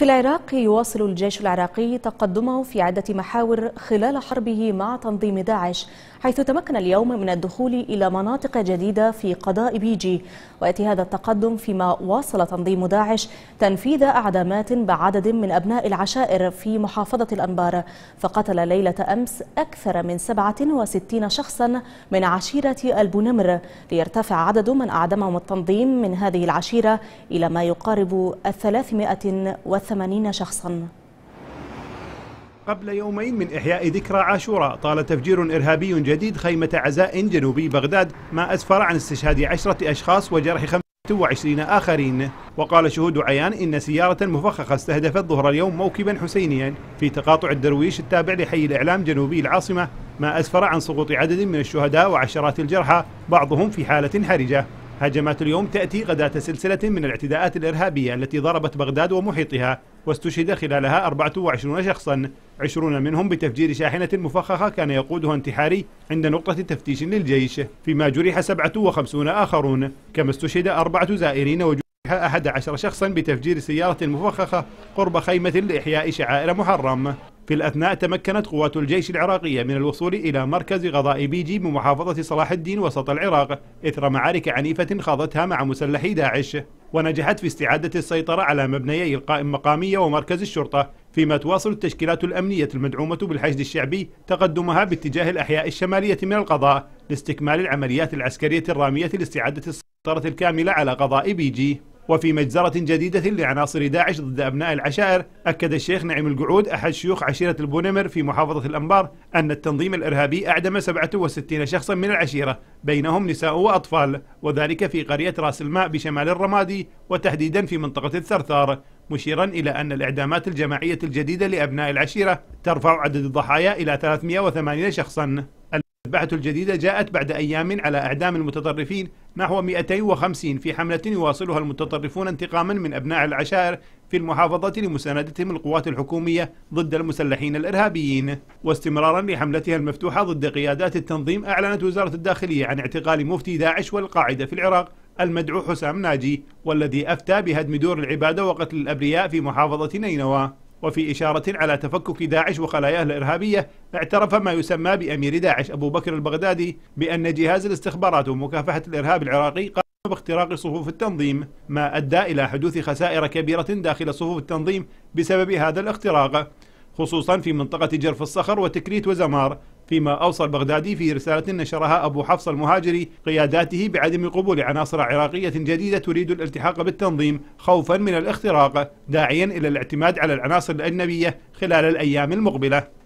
في العراق يواصل الجيش العراقي تقدمه في عدة محاور خلال حربه مع تنظيم داعش حيث تمكن اليوم من الدخول إلى مناطق جديدة في قضاء بيجي ويأتي هذا التقدم فيما واصل تنظيم داعش تنفيذ أعدامات بعدد من أبناء العشائر في محافظة الأنبار فقتل ليلة أمس أكثر من 67 شخصا من عشيرة البنمر ليرتفع عدد من أعدمهم التنظيم من هذه العشيرة إلى ما يقارب الثلاثمائة 80 شخصاً قبل يومين من إحياء ذكرى عاشوراء طال تفجير إرهابي جديد خيمة عزاء جنوبي بغداد ما أسفر عن استشهاد عشرة أشخاص وجرح 25 آخرين وقال شهود عيان إن سيارة مفخخة استهدفت ظهر اليوم موكبا حسينيا في تقاطع الدرويش التابع لحي الإعلام جنوبي العاصمة ما أسفر عن سقوط عدد من الشهداء وعشرات الجرحى بعضهم في حالة حرجة هجمات اليوم تأتي غداة سلسلة من الاعتداءات الإرهابية التي ضربت بغداد ومحيطها واستشهد خلالها 24 شخصا 20 منهم بتفجير شاحنة مفخخة كان يقودها انتحاري عند نقطة تفتيش للجيش فيما جرح 57 آخرون كما استشهد أربعة زائرين وجرح 11 شخصا بتفجير سيارة مفخخة قرب خيمة لإحياء شعائر محرم في الأثناء تمكنت قوات الجيش العراقية من الوصول إلى مركز غضاء بيجي بمحافظة صلاح الدين وسط العراق إثر معارك عنيفة خاضتها مع مسلحي داعش ونجحت في استعادة السيطرة على مبنيي القائم مقامية ومركز الشرطة فيما تواصل التشكيلات الأمنية المدعومة بالحشد الشعبي تقدمها باتجاه الأحياء الشمالية من القضاء لاستكمال العمليات العسكرية الرامية لاستعادة السيطرة الكاملة على قضاء بيجي وفي مجزرة جديدة لعناصر داعش ضد أبناء العشائر أكد الشيخ نعيم القعود أحد شيوخ عشيرة البونمر في محافظة الأنبار أن التنظيم الإرهابي أعدم 67 شخصا من العشيرة بينهم نساء وأطفال وذلك في قرية راس الماء بشمال الرمادي وتحديدا في منطقة الثرثار مشيرا إلى أن الإعدامات الجماعية الجديدة لأبناء العشيرة ترفع عدد الضحايا إلى 380 شخصا البعثة الجديدة جاءت بعد أيام على إعدام المتطرفين نحو 250 في حملة يواصلها المتطرفون انتقاما من أبناء العشائر في المحافظة لمساندتهم القوات الحكومية ضد المسلحين الإرهابيين واستمرارا لحملتها المفتوحة ضد قيادات التنظيم أعلنت وزارة الداخلية عن اعتقال مفتي داعش والقاعدة في العراق المدعو حسام ناجي والذي أفتى بهدم دور العبادة وقتل الأبرياء في محافظة نينوى وفي إشارة على تفكك داعش وخلاياه الإرهابية اعترف ما يسمى بأمير داعش أبو بكر البغدادي بأن جهاز الاستخبارات ومكافحة الإرهاب العراقي قام باختراق صفوف التنظيم ما أدى إلى حدوث خسائر كبيرة داخل صفوف التنظيم بسبب هذا الاختراق خصوصا في منطقة جرف الصخر وتكريت وزمار فيما أوصى البغدادي في رسالة نشرها أبو حفص المهاجري قياداته بعدم قبول عناصر عراقية جديدة تريد الالتحاق بالتنظيم خوفا من الاختراق داعيا إلى الاعتماد على العناصر الأجنبية خلال الأيام المقبلة